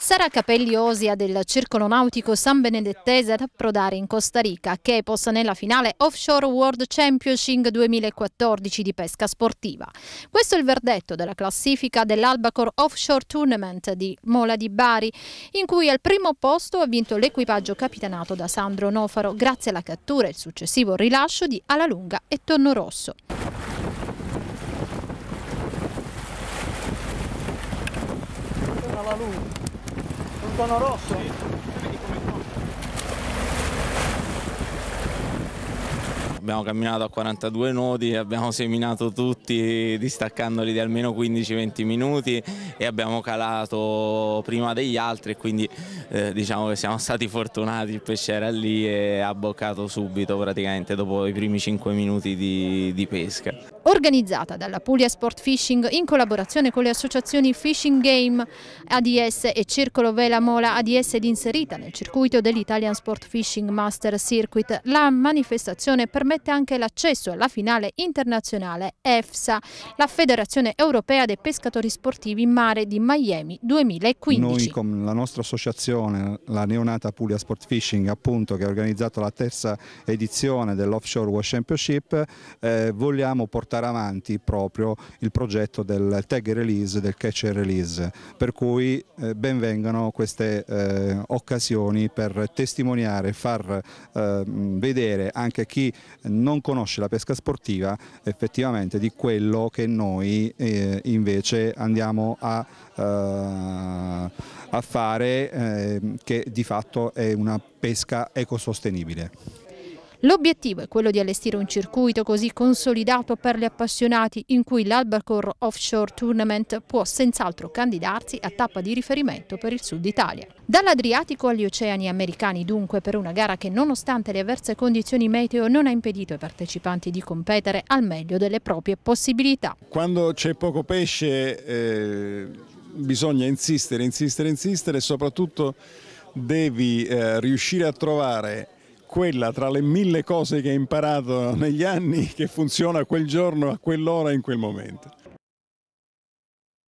Sara Capelli Osia del Circolo Nautico San Benedettese ad approdare in Costa Rica che possa nella finale Offshore World Championship 2014 di pesca sportiva. Questo è il verdetto della classifica dell'Albacore Offshore Tournament di Mola di Bari in cui al primo posto ha vinto l'equipaggio capitanato da Sandro Nofaro grazie alla cattura e il successivo rilascio di Alalunga e Tonno Rosso. Alalunga tono rosso? Abbiamo camminato a 42 nodi, abbiamo seminato tutti distaccandoli di almeno 15-20 minuti e abbiamo calato prima degli altri quindi eh, diciamo che siamo stati fortunati, il pesce era lì e ha boccato subito praticamente dopo i primi 5 minuti di, di pesca organizzata dalla Puglia Sport Fishing in collaborazione con le associazioni Fishing Game ADS e Circolo Vela Mola ADS ed inserita nel circuito dell'Italian Sport Fishing Master Circuit. La manifestazione permette anche l'accesso alla finale internazionale EFSA, la Federazione Europea dei Pescatori Sportivi in Mare di Miami 2015. Noi con la nostra associazione, la neonata Puglia Sport Fishing appunto che ha organizzato la terza edizione dell'Offshore World Championship, eh, vogliamo portare portare avanti proprio il progetto del tag release, del catch and release, per cui eh, benvengano queste eh, occasioni per testimoniare, far eh, vedere anche a chi non conosce la pesca sportiva effettivamente di quello che noi eh, invece andiamo a, eh, a fare ehm, che di fatto è una pesca ecosostenibile. L'obiettivo è quello di allestire un circuito così consolidato per gli appassionati in cui l'Albacore Offshore Tournament può senz'altro candidarsi a tappa di riferimento per il sud Italia. Dall'Adriatico agli oceani americani dunque per una gara che nonostante le avverse condizioni meteo non ha impedito ai partecipanti di competere al meglio delle proprie possibilità. Quando c'è poco pesce eh, bisogna insistere, insistere, insistere e soprattutto devi eh, riuscire a trovare quella tra le mille cose che hai imparato negli anni che funziona quel giorno, a quell'ora, in quel momento.